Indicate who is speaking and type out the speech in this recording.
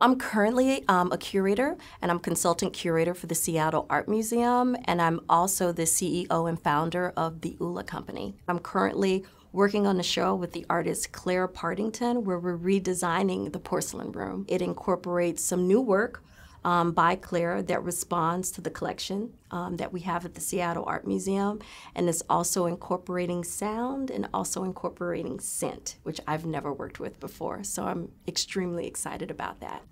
Speaker 1: I'm currently um, a curator and I'm consultant curator for the Seattle Art Museum, and I'm also the CEO and founder of the ULA Company. I'm currently working on a show with the artist Claire Partington where we're redesigning the porcelain room. It incorporates some new work um, by Claire that responds to the collection um, that we have at the Seattle Art Museum. And it's also incorporating sound and also incorporating scent, which I've never worked with before. So I'm extremely excited about that.